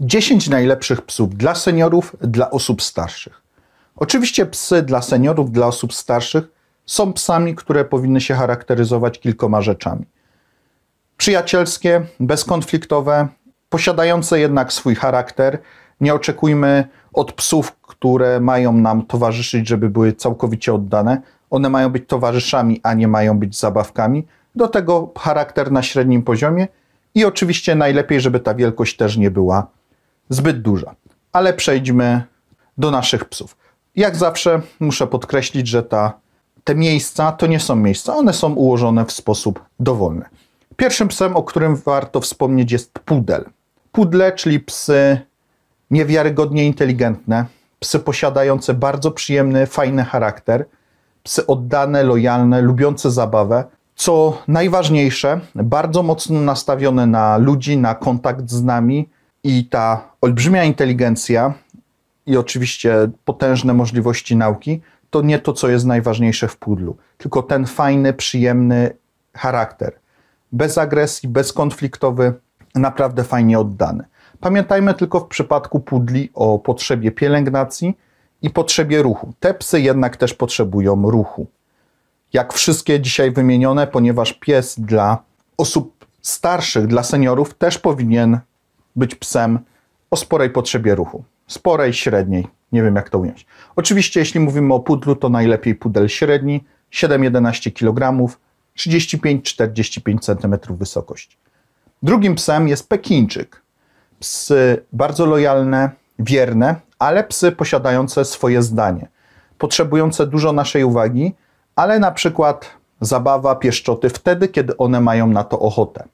10 najlepszych psów dla seniorów, dla osób starszych. Oczywiście psy dla seniorów, dla osób starszych są psami, które powinny się charakteryzować kilkoma rzeczami. Przyjacielskie, bezkonfliktowe, posiadające jednak swój charakter. Nie oczekujmy od psów, które mają nam towarzyszyć, żeby były całkowicie oddane. One mają być towarzyszami, a nie mają być zabawkami. Do tego charakter na średnim poziomie i oczywiście najlepiej, żeby ta wielkość też nie była zbyt duża. Ale przejdźmy do naszych psów. Jak zawsze muszę podkreślić, że ta, te miejsca to nie są miejsca, one są ułożone w sposób dowolny. Pierwszym psem, o którym warto wspomnieć, jest pudel. Pudle, czyli psy niewiarygodnie inteligentne, psy posiadające bardzo przyjemny, fajny charakter, psy oddane, lojalne, lubiące zabawę. Co najważniejsze, bardzo mocno nastawione na ludzi, na kontakt z nami, i ta olbrzymia inteligencja i oczywiście potężne możliwości nauki to nie to, co jest najważniejsze w pudlu, tylko ten fajny, przyjemny charakter. Bez agresji, bezkonfliktowy, naprawdę fajnie oddany. Pamiętajmy tylko w przypadku pudli o potrzebie pielęgnacji i potrzebie ruchu. Te psy jednak też potrzebują ruchu. Jak wszystkie dzisiaj wymienione, ponieważ pies dla osób starszych, dla seniorów też powinien być psem o sporej potrzebie ruchu. Sporej, średniej. Nie wiem, jak to ująć. Oczywiście, jeśli mówimy o pudlu, to najlepiej pudel średni, 7-11 kg, 35-45 cm wysokości. Drugim psem jest Pekinczyk. Psy bardzo lojalne, wierne, ale psy posiadające swoje zdanie, potrzebujące dużo naszej uwagi, ale na przykład zabawa, pieszczoty wtedy, kiedy one mają na to ochotę.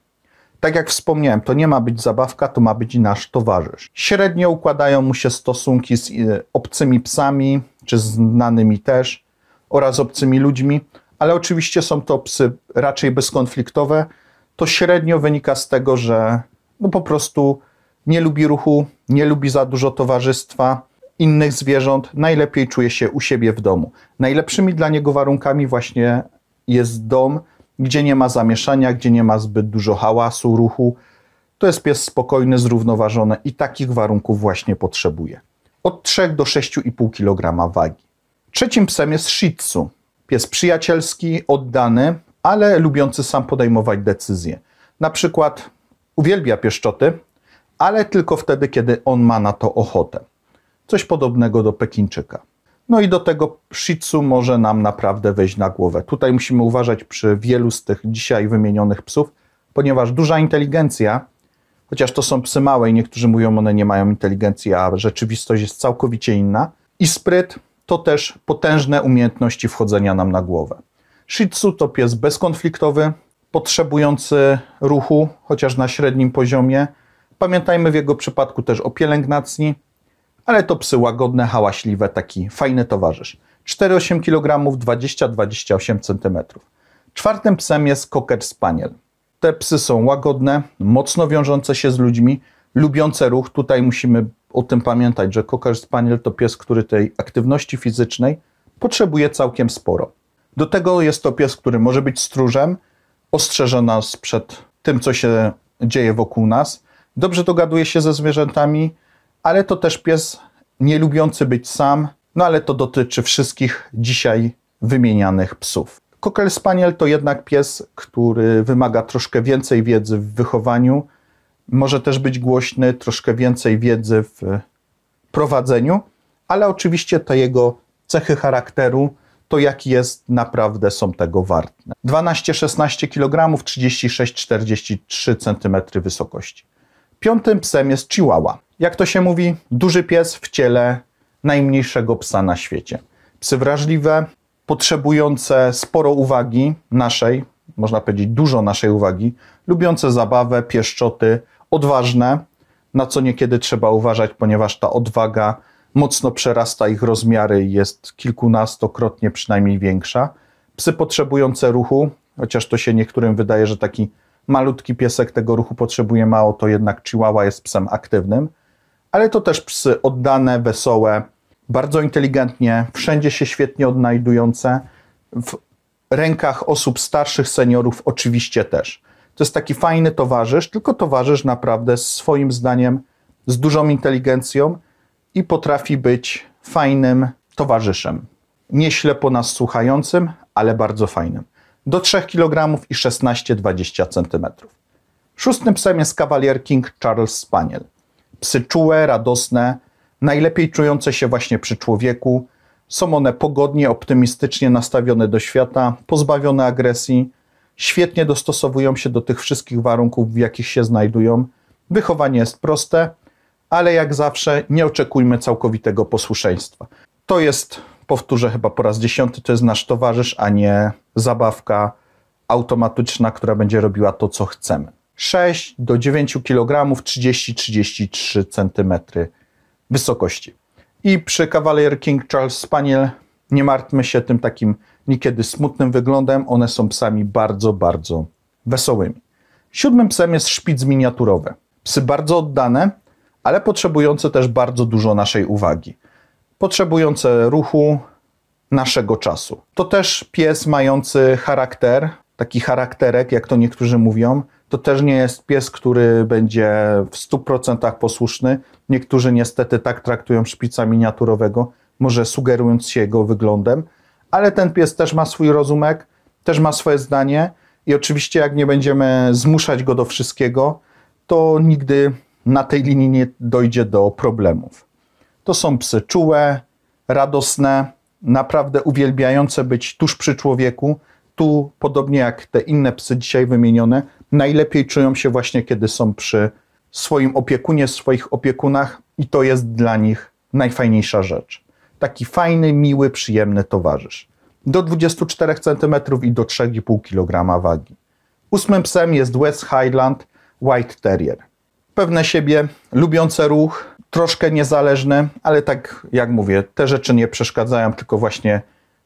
Tak jak wspomniałem, to nie ma być zabawka, to ma być nasz towarzysz. Średnio układają mu się stosunki z y, obcymi psami, czy znanymi też, oraz obcymi ludźmi, ale oczywiście są to psy raczej bezkonfliktowe. To średnio wynika z tego, że no po prostu nie lubi ruchu, nie lubi za dużo towarzystwa innych zwierząt, najlepiej czuje się u siebie w domu. Najlepszymi dla niego warunkami właśnie jest dom, gdzie nie ma zamieszania, gdzie nie ma zbyt dużo hałasu, ruchu. To jest pies spokojny, zrównoważony i takich warunków właśnie potrzebuje. Od 3 do 6,5 kg wagi. Trzecim psem jest Shih Tzu. Pies przyjacielski, oddany, ale lubiący sam podejmować decyzje. Na przykład uwielbia pieszczoty, ale tylko wtedy, kiedy on ma na to ochotę. Coś podobnego do Pekinczyka. No i do tego Shih Tzu może nam naprawdę wejść na głowę. Tutaj musimy uważać przy wielu z tych dzisiaj wymienionych psów, ponieważ duża inteligencja, chociaż to są psy małe i niektórzy mówią, one nie mają inteligencji, a rzeczywistość jest całkowicie inna. I spryt to też potężne umiejętności wchodzenia nam na głowę. Shih Tzu to pies bezkonfliktowy, potrzebujący ruchu, chociaż na średnim poziomie. Pamiętajmy w jego przypadku też o pielęgnacji, ale to psy łagodne, hałaśliwe, taki fajny towarzysz. 4,8 kg, 20-28 cm. Czwartym psem jest Cocker Spaniel. Te psy są łagodne, mocno wiążące się z ludźmi, lubiące ruch. Tutaj musimy o tym pamiętać, że Cocker Spaniel to pies, który tej aktywności fizycznej potrzebuje całkiem sporo. Do tego jest to pies, który może być stróżem, ostrzeże nas przed tym, co się dzieje wokół nas. Dobrze dogaduje się ze zwierzętami, ale to też pies nie lubiący być sam, no ale to dotyczy wszystkich dzisiaj wymienianych psów. Cocker Spaniel to jednak pies, który wymaga troszkę więcej wiedzy w wychowaniu, może też być głośny, troszkę więcej wiedzy w prowadzeniu, ale oczywiście te jego cechy charakteru, to jaki jest, naprawdę są tego wartne. 12-16 kg, 36-43 cm wysokości. Piątym psem jest Chihuahua jak to się mówi, duży pies w ciele najmniejszego psa na świecie. Psy wrażliwe, potrzebujące sporo uwagi naszej, można powiedzieć dużo naszej uwagi, lubiące zabawę, pieszczoty, odważne, na co niekiedy trzeba uważać, ponieważ ta odwaga mocno przerasta ich rozmiary i jest kilkunastokrotnie przynajmniej większa. Psy potrzebujące ruchu, chociaż to się niektórym wydaje, że taki malutki piesek tego ruchu potrzebuje mało, to jednak chihuahua jest psem aktywnym ale to też psy oddane, wesołe, bardzo inteligentnie, wszędzie się świetnie odnajdujące, w rękach osób starszych, seniorów oczywiście też. To jest taki fajny towarzysz, tylko towarzysz naprawdę swoim zdaniem z dużą inteligencją i potrafi być fajnym towarzyszem. Nie ślepo nas słuchającym, ale bardzo fajnym. Do 3 kg i 16-20 cm. Szóstym psem jest Cavalier King Charles Spaniel psy czułe, radosne, najlepiej czujące się właśnie przy człowieku. Są one pogodnie, optymistycznie nastawione do świata, pozbawione agresji, świetnie dostosowują się do tych wszystkich warunków, w jakich się znajdują. Wychowanie jest proste, ale jak zawsze nie oczekujmy całkowitego posłuszeństwa. To jest, powtórzę chyba po raz dziesiąty, to jest nasz towarzysz, a nie zabawka automatyczna, która będzie robiła to, co chcemy. 6 do 9 kg 30-33 cm wysokości. I przy Cavalier King Charles Spaniel nie martwmy się tym takim niekiedy smutnym wyglądem, one są psami bardzo, bardzo wesołymi. Siódmym psem jest szpic miniaturowy. Psy bardzo oddane, ale potrzebujące też bardzo dużo naszej uwagi. Potrzebujące ruchu, naszego czasu. To też pies mający charakter, taki charakterek, jak to niektórzy mówią, to też nie jest pies, który będzie w 100% posłuszny. Niektórzy niestety tak traktują szpica miniaturowego, może sugerując się jego wyglądem, ale ten pies też ma swój rozumek, też ma swoje zdanie i oczywiście jak nie będziemy zmuszać go do wszystkiego, to nigdy na tej linii nie dojdzie do problemów. To są psy czułe, radosne, naprawdę uwielbiające być tuż przy człowieku, tu, podobnie jak te inne psy dzisiaj wymienione, najlepiej czują się właśnie, kiedy są przy swoim opiekunie, swoich opiekunach i to jest dla nich najfajniejsza rzecz. Taki fajny, miły, przyjemny towarzysz. Do 24 cm i do 3,5 kg wagi. Ósmym psem jest West Highland White Terrier. Pewne siebie, lubiące ruch, troszkę niezależne, ale tak jak mówię, te rzeczy nie przeszkadzają, tylko właśnie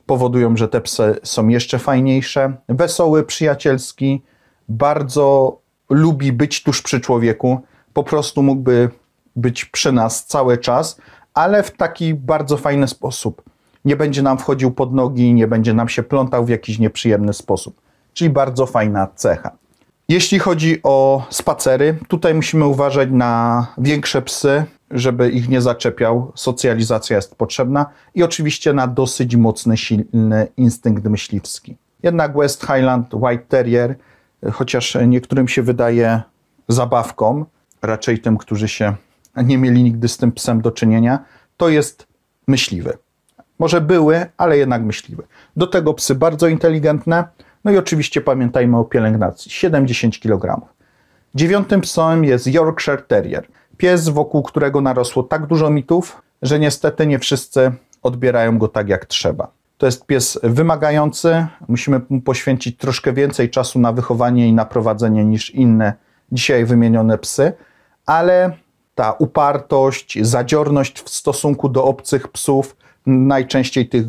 powodują, że te psy są jeszcze fajniejsze. Wesoły, przyjacielski, bardzo lubi być tuż przy człowieku, po prostu mógłby być przy nas cały czas, ale w taki bardzo fajny sposób. Nie będzie nam wchodził pod nogi, nie będzie nam się plątał w jakiś nieprzyjemny sposób. Czyli bardzo fajna cecha. Jeśli chodzi o spacery, tutaj musimy uważać na większe psy, żeby ich nie zaczepiał. Socjalizacja jest potrzebna i oczywiście na dosyć mocny, silny instynkt myśliwski. Jednak West Highland White Terrier, chociaż niektórym się wydaje zabawką, raczej tym, którzy się nie mieli nigdy z tym psem do czynienia, to jest myśliwy. Może były, ale jednak myśliwy. Do tego psy bardzo inteligentne. No i oczywiście pamiętajmy o pielęgnacji. 70 kg. Dziewiątym psem jest Yorkshire Terrier pies, wokół którego narosło tak dużo mitów, że niestety nie wszyscy odbierają go tak jak trzeba. To jest pies wymagający, musimy mu poświęcić troszkę więcej czasu na wychowanie i na prowadzenie niż inne dzisiaj wymienione psy, ale ta upartość, zadziorność w stosunku do obcych psów, najczęściej tych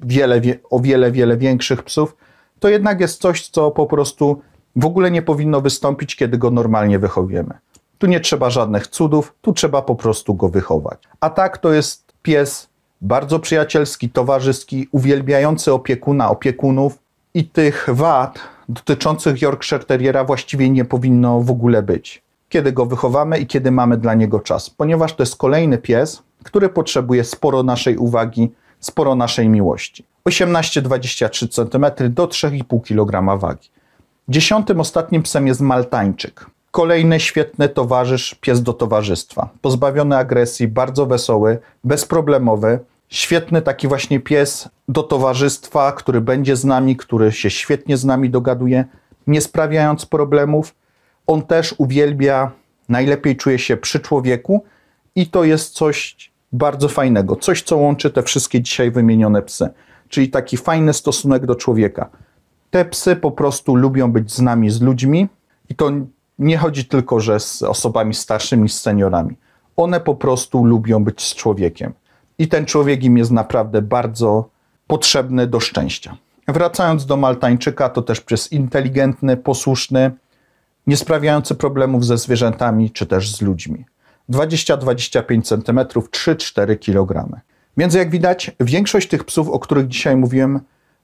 wiele, o wiele, wiele większych psów, to jednak jest coś, co po prostu w ogóle nie powinno wystąpić, kiedy go normalnie wychowujemy. Tu nie trzeba żadnych cudów, tu trzeba po prostu go wychować. A tak to jest pies bardzo przyjacielski, towarzyski, uwielbiający opiekuna, opiekunów i tych wad dotyczących Yorkshire Terriera właściwie nie powinno w ogóle być. Kiedy go wychowamy i kiedy mamy dla niego czas, ponieważ to jest kolejny pies, który potrzebuje sporo naszej uwagi, sporo naszej miłości. 18-23 cm do 3,5 kg wagi. Dziesiątym ostatnim psem jest Maltańczyk. Kolejny świetny towarzysz, pies do towarzystwa. Pozbawiony agresji, bardzo wesoły, bezproblemowy. Świetny taki właśnie pies do towarzystwa, który będzie z nami, który się świetnie z nami dogaduje, nie sprawiając problemów. On też uwielbia, najlepiej czuje się przy człowieku i to jest coś bardzo fajnego. Coś, co łączy te wszystkie dzisiaj wymienione psy. Czyli taki fajny stosunek do człowieka. Te psy po prostu lubią być z nami, z ludźmi i to nie chodzi tylko, że z osobami starszymi, z seniorami. One po prostu lubią być z człowiekiem. I ten człowiek im jest naprawdę bardzo potrzebny do szczęścia. Wracając do Maltańczyka, to też przez inteligentny, posłuszny, nie sprawiający problemów ze zwierzętami czy też z ludźmi. 20-25 cm, 3-4 kg. Więc jak widać, większość tych psów, o których dzisiaj mówiłem,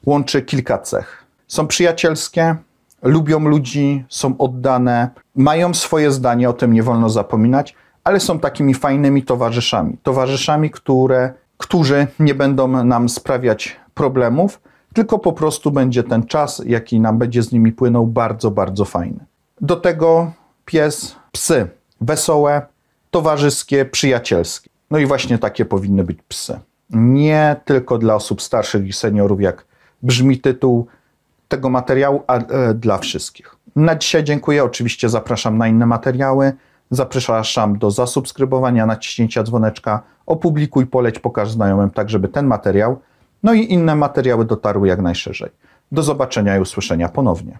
łączy kilka cech. Są przyjacielskie, lubią ludzi, są oddane, mają swoje zdanie, o tym nie wolno zapominać, ale są takimi fajnymi towarzyszami. Towarzyszami, które, którzy nie będą nam sprawiać problemów, tylko po prostu będzie ten czas, jaki nam będzie z nimi płynął, bardzo, bardzo fajny. Do tego pies, psy wesołe, towarzyskie, przyjacielskie. No i właśnie takie powinny być psy. Nie tylko dla osób starszych i seniorów, jak brzmi tytuł tego materiału a, e, dla wszystkich. Na dzisiaj dziękuję. Oczywiście zapraszam na inne materiały. Zapraszam do zasubskrybowania, naciśnięcia dzwoneczka, opublikuj, poleć, pokaż znajomym, tak żeby ten materiał, no i inne materiały dotarły jak najszerzej. Do zobaczenia i usłyszenia ponownie.